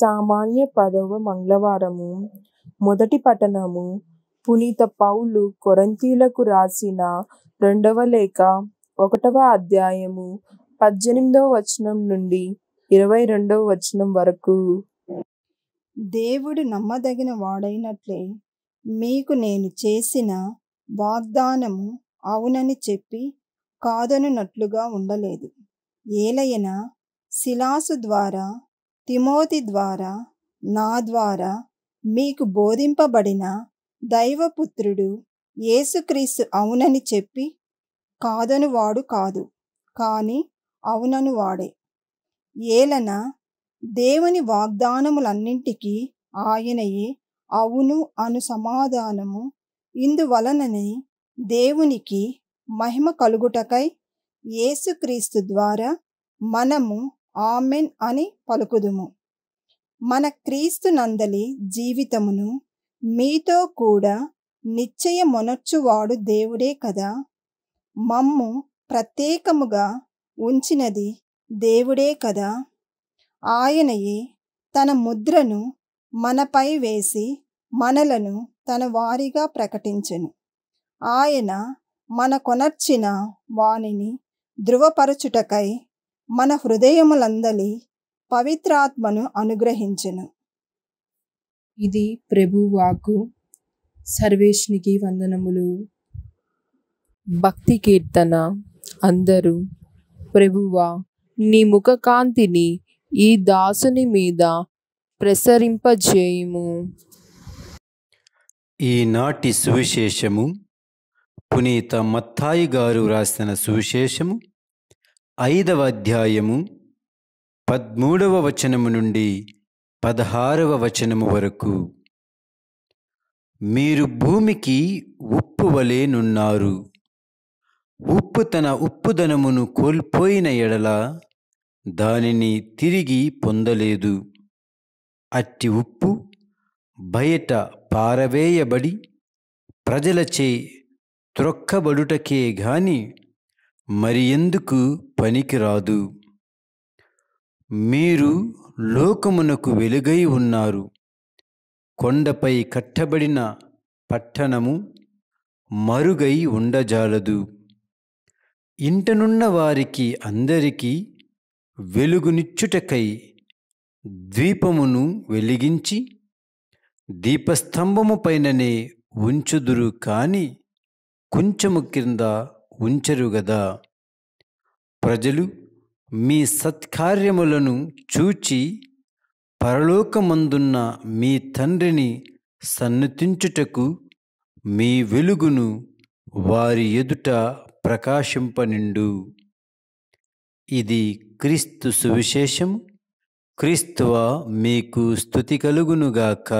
సామాన్య పదవ మంగళవారము మొదటి పట్టణము పునీత పౌలు కొరంతీలకు రాసిన రెండవ లేఖ ఒకటవ అధ్యాయము పద్దెనిమిదవ వచనం నుండి ఇరవై రెండవ వచనం వరకు దేవుడు నమ్మదగిన వాడైనట్లే మీకు నేను చేసిన వాగ్దానము అవునని చెప్పి కాదనున్నట్లుగా ఉండలేదు ఏలయన శిలాసు ద్వారా తిమోతి ద్వారా నా ద్వారా మీకు బోధింపబడిన దైవపుత్రుడు యేసుక్రీస్తు అవునని చెప్పి కాదను వాడు కాదు కానీ అవునను వాడే ఏలన దేవుని వాగ్దానములన్నింటికీ ఆయనయే అవును అను సమాధానము ఇందువలననే దేవునికి మహిమ కలుగుటకై యేసుక్రీస్తు ద్వారా మనము ఆమెన్ అని పలుకుదుము మన క్రీస్తు నందలి జీవితమును మీతో కూడా నిశ్చయమొనర్చువాడు దేవుడే కదా మమ్ము ప్రత్యేకముగా ఉంచినది దేవుడే కదా ఆయనయే తన ముద్రను మనపై వేసి మనలను తన వారిగా ప్రకటించెను ఆయన మన కొనర్చిన వాణిని ధృవపరచుటకై మన హృదయములందలి పవిత్రాత్మను అనుగ్రహించను ఇది ప్రభు వాకు సర్వేష్నికి వందనములు భక్తి కీర్తన అందరూ ప్రభువా నీ ముఖకాంతిని ఈ దాసుని మీద ప్రసరింపజేయుము ఈనాటి సువిశేషము పునీత మత్తాయి గారు రాసిన సువిశేషము ఐదవ అధ్యాయము పద్మూడవ వచనము నుండి పదహారవ వచనము వరకు మీరు భూమికి ఉప్పు వలేనున్నారు ఉప్పు తన ఉప్పుదనమును కోల్పోయిన ఎడల దానిని తిరిగి పొందలేదు అట్టి ఉప్పు బయట పారవేయబడి ప్రజలచే త్రొక్కబడుటకే గాని మరి ఎందుకు పనికిరాదు మీరు లోకమునకు వెలుగై ఉన్నారు కొండపై కట్టబడిన పట్టణము మరుగై ఉండజాలదు ఇంటనున్న వారికి అందరికీ వెలుగునిచ్చుటకై ద్వీపమును వెలిగించి దీపస్తంభము పైననే ఉంచుదురు కాని కొంచెము క్రింద ఉంచరు గదా ప్రజలు మీ సత్కార్యములను చూచి పరలోకమందున్న మీ తండ్రిని సన్నతించుటకు మీ వెలుగును వారి ఎదుట ప్రకాశింపనిండు ఇది క్రీస్తు సువిశేషం క్రీస్తువ మీకు స్థుతి కలుగునుగాక